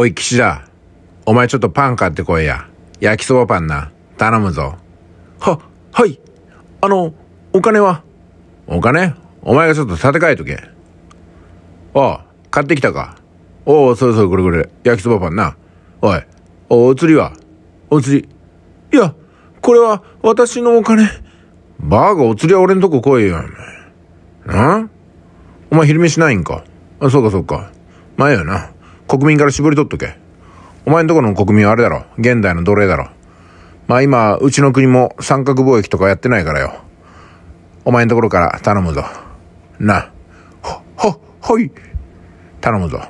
おい、岸田。お前ちょっとパン買ってこいや。焼きそばパンな。頼むぞ。は、はい。あの、お金はお金お前がちょっと立て替えとけ。ああ、買ってきたか。おお、そうそう、これこれ。焼きそばパンな。おい。お、お釣りはお釣り。いや、これは私のお金。バーガーお釣りは俺のとこ来いよ。んお前昼飯ないんか。あ、そうかそうか。前やな。国民から絞り取っとけ。お前んとこの国民はあれだろ。現代の奴隷だろ。まあ今、うちの国も三角貿易とかやってないからよ。お前のところから頼むぞ。な。は、は、はい。頼むぞ。